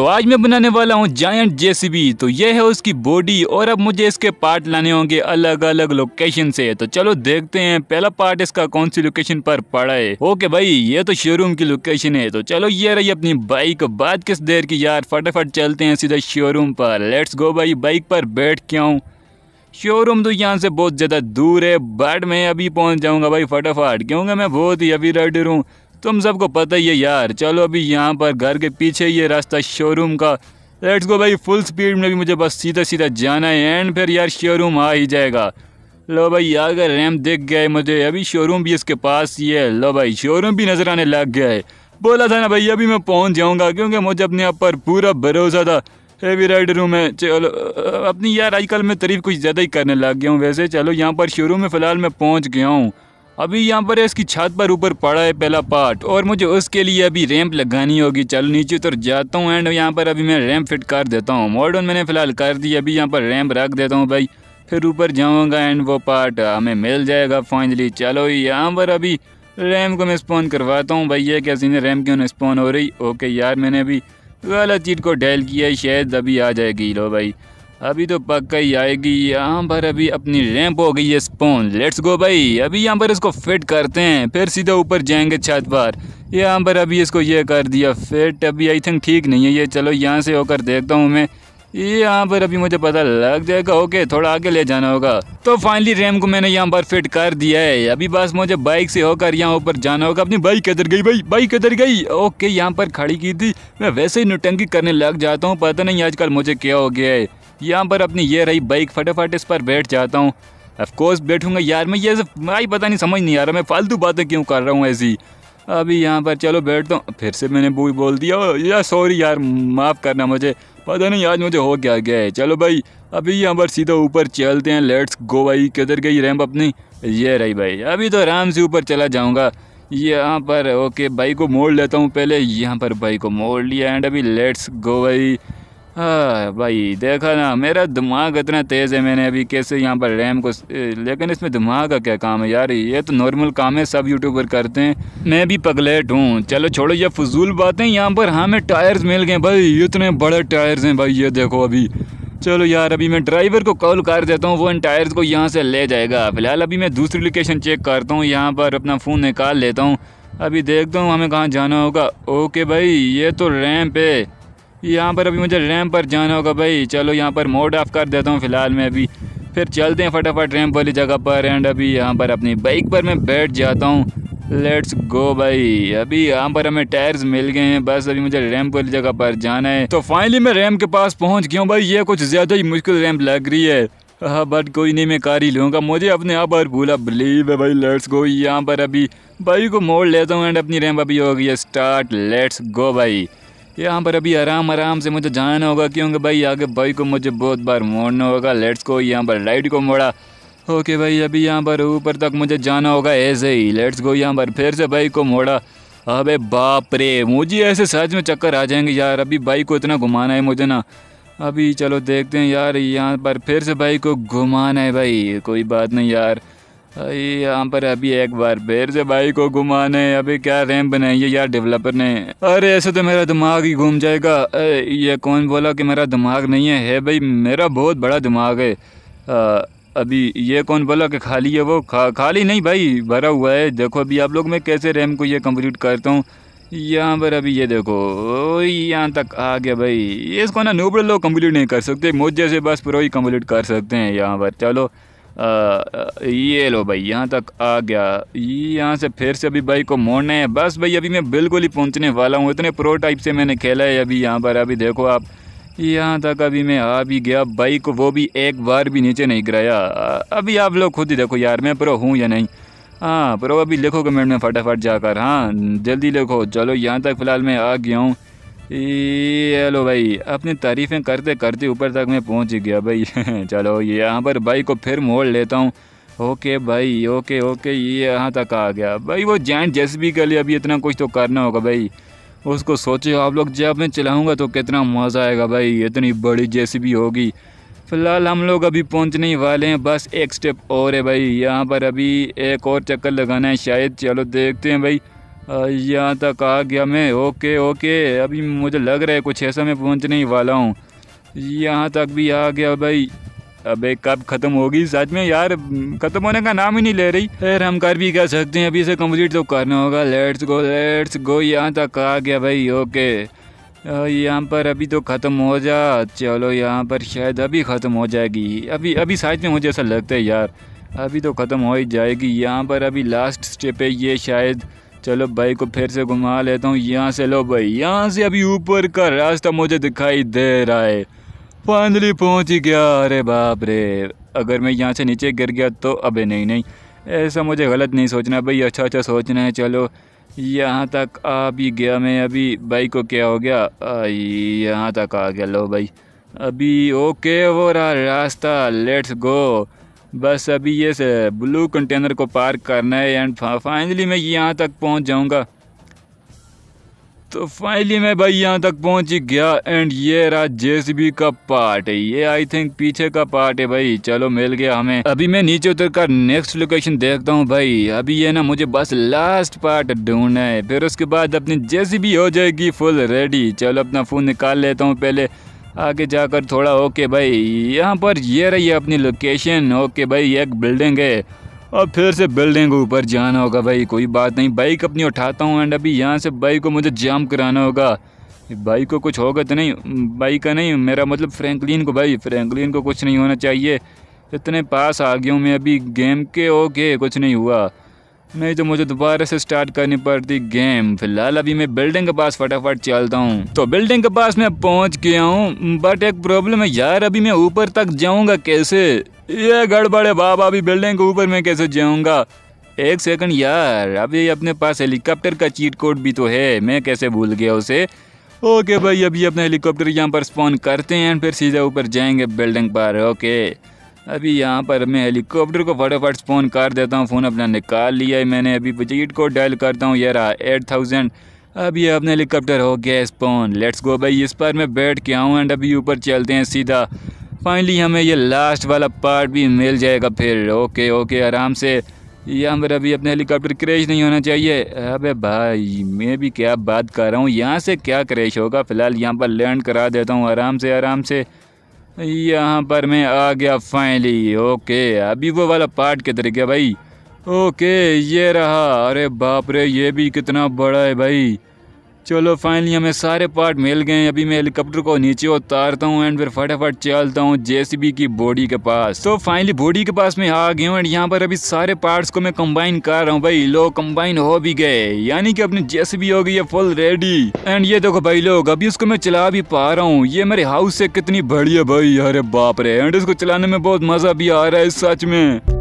तो आज मैं बनाने वाला हूँ जायंट जेसीबी तो ये है उसकी बॉडी और अब मुझे इसके पार्ट लाने होंगे अलग अलग लोकेशन से तो चलो देखते हैं पहला पार्ट इसका कौन सी लोकेशन पर पड़ा है ओके भाई ये तो शोरूम की लोकेशन है तो चलो ये रही अपनी बाइक बात किस देर की यार फटाफट चलते हैं सीधा शोरूम पर लेट्स गो भाई बाइक पर बैठ के आऊँ शोरूम तो यहाँ से बहुत ज़्यादा दूर है बट मैं अभी पहुँच जाऊँगा भाई फटाफट क्योंकि मैं बहुत ही अभी रेडर हूँ तुम सबको पता ही है यार चलो अभी यहाँ पर घर के पीछे ये रास्ता शोरूम का लेट्स गो भाई फुल स्पीड में भी मुझे बस सीधा सीधा जाना है एंड फिर यार शोरूम आ ही जाएगा लो भाई अगर रैम दिख गए मुझे अभी शोरूम भी इसके पास ही है लो भाई शोरूम भी नज़र आने लग गया है बोला था ना भाई अभी मैं पहुंच जाऊंगा क्योंकि मुझे अपने आप पर पूरा भरोसा था हेवी राइड रूम है चलो अपनी यार आजकल मैं तरीफ़ कुछ ज़्यादा ही करने लग गया हूँ वैसे चलो यहाँ पर शोरूम में फ़िलहाल मैं पहुँच गया हूँ अभी यहाँ पर इसकी छत पर ऊपर पड़ा है पहला पार्ट और मुझे उसके लिए अभी रैंप लगानी होगी चलो नीचे उतर जाता हूँ एंड यहाँ पर अभी मैं रैंप फिट कर देता हूँ मॉडर्न मैंने फ़िलहाल कर दी अभी यहाँ पर रैंप रख देता हूँ भाई फिर ऊपर जाऊँगा एंड वो पार्ट हमें मिल जाएगा फाइनली चलो यहाँ पर अभी रैम को मैं स्पॉन करवाता हूँ भाई ये कैसे रैम क्यों स्पॉन हो रही ओके यार मैंने अभी गलत चीट को डैल किया है शायद अभी आ जाएगी लो भाई अभी तो पक्का ही आएगी यहाँ पर अभी अपनी रैंप हो गई है स्पोन लेट्स गो भाई अभी यहाँ पर इसको फिट करते हैं फिर सीधा ऊपर जाएंगे छत पर यहाँ पर अभी इसको ये कर दिया फिट अभी आई थिंक ठीक नहीं है ये चलो यहाँ से होकर देखता हूँ मैं ये यहाँ पर अभी मुझे पता लग जाएगा ओके थोड़ा आगे ले जाना होगा तो फाइनली रैम को मैंने यहाँ पर फिट कर दिया है अभी बस मुझे बाइक से होकर यहाँ ऊपर जाना होगा अपनी बाइक किधर गई भाई बाइक किधर गई ओके यहाँ पर खड़ी की थी मैं वैसे ही नुटंकी करने लग जाता हूँ पता नहीं आजकल मुझे क्या हो गया है यहाँ पर अपनी ये रही बाइक फटाफट इस पर बैठ जाता हूँ अफकोर्स बैठूंगा यार मैं ये भाई पता नहीं समझ नहीं आ रहा मैं फालतू बातें क्यों कर रहा हूँ ऐसी अभी यहाँ पर चलो बैठता हूँ फिर से मैंने बोल बोल दिया यार सॉरी यार माफ़ करना मुझे पता नहीं आज मुझे हो क्या गया है चलो भाई अभी यहाँ पर सीधा ऊपर चलते हैं लेट्स गो भाई किधर गई रैम्प अपनी ये रही भाई अभी तो आराम से ऊपर चला जाऊँगा यहाँ पर ओके भाई को मोड़ लेता हूँ पहले यहाँ पर बाई को मोड़ लिया एंड अभी लेट्स गो भाई हाँ भाई देखा ना मेरा दिमाग इतना तेज़ है मैंने अभी कैसे यहाँ पर रैम को लेकिन इसमें दिमाग का क्या काम है यार ये तो नॉर्मल काम है सब यूट्यूबर करते हैं मैं भी पगलेट हूँ चलो छोड़ो ये फजूल बातें यहाँ पर हमें हाँ, टायर्स मिल गए भाई इतने बड़े टायर्स हैं भाई ये देखो अभी चलो यार अभी मैं ड्राइवर को कॉल कर देता हूँ वो इन टायर्स को यहाँ से ले जाएगा फ़िलहाल अभी मैं दूसरी लोकेशन चेक करता हूँ यहाँ पर अपना फ़ोन निकाल लेता हूँ अभी देखता हूँ हमें कहाँ जाना होगा ओके भाई ये तो रैम्प है यहाँ पर अभी मुझे रैम पर जाना होगा भाई चलो यहाँ पर मोड ऑफ़ कर देता हूँ फ़िलहाल मैं अभी फिर चलते हैं फटाफट रैम वाली जगह पर एंड अभी यहाँ पर अपनी बाइक पर मैं बैठ जाता हूँ लेट्स गो भाई अभी यहाँ पर हमें टायर्स मिल गए हैं बस अभी मुझे रैम्प वाली जगह पर जाना है तो फाइनली मैं रैम्प के पास पहुँच गया हूँ भाई ये कुछ ज़्यादा ही मुश्किल रैम्प लग रही है हाँ बट कोई नहीं मैं कार ही लूँगा मुझे अपने आप पर भूला बिलीव है भाई लेट्स गो यहाँ पर अभी भाई को मोड़ लेता हूँ एंड अपनी रैम्प अभी हो गई है स्टार्ट लेट्स गो भाई यहाँ पर अभी आराम आराम से मुझे जाना होगा क्योंकि भाई आगे बाइक को मुझे बहुत बार मोड़ना होगा लेट्स को यहाँ पर लाइट को मोड़ा ओके भाई अभी यहाँ पर ऊपर तक मुझे जाना होगा ऐसे ही लेट्स गो यहाँ पर फिर से बाइक को मोड़ा अबे बाप रे मुझे ऐसे सच में चक्कर आ जाएंगे यार अभी बाइक को इतना घुमाना है मुझे ना अभी चलो देखते हैं यार यहाँ पर फिर से बाइक को घुमाना है भाई कोई बात नहीं यार यहाँ पर अभी एक बार फिर से भाई को घुमाने अभी क्या रैम बनाई है यार डेवलपर ने अरे ऐसे तो मेरा दिमाग ही घूम जाएगा ये कौन बोला कि मेरा दिमाग नहीं है है भाई मेरा बहुत बड़ा दिमाग है आ, अभी ये कौन बोला कि खाली है वो खा खाली नहीं भाई भरा हुआ है देखो अभी आप लोग मैं कैसे रैम को ये कम्प्लीट करता हूँ यहाँ पर अभी ये देखो यहाँ तक आ गया भाई इसको ना नोबल लोग कम्प्लीट नहीं कर सकते मुझ जैसे बस प्रो ही कम्प्लीट कर सकते हैं यहाँ पर चलो आ, ये लो भाई यहाँ तक आ गया ये यहाँ से फिर से अभी भाई को मोड़ना है बस भाई अभी मैं बिल्कुल ही पहुँचने वाला हूँ इतने प्रो टाइप से मैंने खेला है अभी यहाँ पर अभी देखो आप यहाँ तक अभी मैं आ भी गया बाइक वो भी एक बार भी नीचे नहीं गिराया अभी आप लोग खुद ही देखो यार मैं प्रो हूँ या नहीं हाँ प्रो अभी लिखो कमेंट में फटाफट जाकर हाँ जल्दी लिखो चलो यहाँ तक फ़िलहाल मैं आ गया हूँ ये लो भाई अपनी तारीफ़ें करते करते ऊपर तक मैं पहुंच ही गया भाई चलो ये यहाँ पर भाई को फिर मोड़ लेता हूँ ओके भाई ओके ओके ये यहाँ तक आ गया भाई वो जैंट जेसबी के लिए अभी इतना कुछ तो करना होगा भाई उसको सोचे आप लोग जब मैं चलाऊँगा तो कितना मज़ा आएगा भाई इतनी बड़ी जैस होगी फ़िलहाल हम लोग अभी ही वाले हैं बस एक स्टेप और है भाई यहाँ पर अभी एक और चक्कर लगाना है शायद चलो देखते हैं भाई यहाँ तक आ गया मैं ओके ओके अभी मुझे लग रहा है कुछ ऐसा मैं पहुँचने ही वाला हूँ यहाँ तक भी आ गया भाई अबे कब ख़त्म होगी सच में यार ख़त्म होने का नाम ही नहीं ले रही खैर हम कर भी कर सकते हैं अभी इसे कंप्लीट तो करना होगा लेट्स गो लेट्स गो यहाँ तक आ गया भाई ओके यहाँ पर अभी तो ख़त्म हो जा चलो यहाँ पर शायद अभी ख़त्म हो जाएगी अभी अभी साइज में मुझे ऐसा लगता है यार अभी तो ख़त्म हो ही जाएगी यहाँ पर अभी लास्ट स्टेप है ये शायद चलो भाई को फिर से घुमा लेता हूँ यहाँ से लो भाई यहाँ से अभी ऊपर का रास्ता मुझे दिखाई दे रहा है फाइनली पहुँच ही गया अरे बाप रे अगर मैं यहाँ से नीचे गिर गया तो अबे नहीं नहीं ऐसा मुझे गलत नहीं सोचना भाई अच्छा अच्छा सोचना है चलो यहाँ तक आ भी गया मैं अभी भाई को क्या हो गया यहाँ तक आ गया लो भाई अभी ओके हो रहा रास्ता लेट्स गो बस अभी ये ब्लू कंटेनर को पार करना है एंड फाइनली मैं यहाँ तक पहुँच जाऊँगा तो फाइनली मैं भाई यहाँ तक पहुँच ही गया एंड ये रहा जेसीबी का पार्ट है ये आई थिंक पीछे का पार्ट है भाई चलो मिल गया हमें अभी मैं नीचे उतर कर नेक्स्ट लोकेशन देखता हूँ भाई अभी ये ना मुझे बस लास्ट पार्ट ढूंढना है फिर उसके बाद अपनी जेसीबी हो जाएगी फुल रेडी चलो अपना फ़ोन निकाल लेता हूँ पहले आगे जाकर थोड़ा ओके भाई यहाँ पर ये रही है अपनी लोकेशन ओके भाई एक बिल्डिंग है और फिर से बिल्डिंग ऊपर जाना होगा भाई कोई बात नहीं बाइक अपनी उठाता हूँ एंड अभी यहाँ से बाइक को मुझे जाम कराना होगा बाइक को कुछ होगा तो नहीं बाइक का नहीं मेरा मतलब फ्रैंकलिन को भाई फ्रैंकलिन को कुछ नहीं होना चाहिए इतने पास आ गया हूँ मैं अभी गेम के ओके कुछ नहीं हुआ नहीं तो मुझे दोबारा से स्टार्ट करनी पड़ती गेम फिलहाल अभी मैं बिल्डिंग के पास फटाफट चलता हूँ तो बिल्डिंग के पास मैं पहुँच गया हूँ बट एक प्रॉब्लम है यार अभी मैं ऊपर तक जाऊँगा कैसे ये गड़बड़े बाबा अभी बिल्डिंग के ऊपर मैं कैसे जाऊँगा एक सेकंड यार अभी अपने पास हेलीकॉप्टर का चीट कोड भी तो है मैं कैसे भूल गया उसे ओके भाई अभी अपना हेलीकॉप्टर यहाँ पर स्पॉन करते हैं फिर सीधा ऊपर जाएंगे बिल्डिंग पर ओके अभी यहाँ पर मैं हेलीकॉप्टर को फटोफट फ़ोन कर देता हूँ फ़ोन अपना निकाल लिया है मैंने अभी बजट को डायल करता हूँ यार एट थाउजेंड अब ये अपने हेलीकॉप्टर हो गया स्पोन लेट्स गो भाई इस पर मैं बैठ के आऊँ एंड अभी ऊपर चलते हैं सीधा फाइनली हमें ये लास्ट वाला पार्ट भी मिल जाएगा फिर ओके ओके आराम से यहाँ पर अभी अपने हेलीकॉप्टर क्रैश नहीं होना चाहिए अबे भाई मैं भी क्या बात कर रहा हूँ यहाँ से क्या क्रैश होगा फ़िलहाल यहाँ पर लैंड करा देता हूँ आराम से आराम से यहाँ पर मैं आ गया फाइनली ओके अभी वो वाला पार्ट के तरीके भाई ओके ये रहा अरे बाप रे ये भी कितना बड़ा है भाई चलो फाइनली हमें सारे पार्ट मिल गए अभी मैं हेलीकॉप्टर को नीचे उतारता हूँ एंड फिर फटाफट चलता हूँ जेसीबी की बॉडी के पास तो फाइनली बॉडी के पास मैं आ गया हूँ एंड यहाँ पर अभी सारे पार्ट्स को मैं कंबाइन कर रहा हूँ भाई लोग कंबाइन हो भी गए यानी कि अपनी जेसीबी हो गई है फुल रेडी एंड ये देखो भाई लोग अभी उसको मैं चला भी पा रहा हूँ ये मेरे हाउस से कितनी बड़ी है भाई अरे बाप रे एंड इसको चलाने में बहुत मजा भी आ रहा है सच में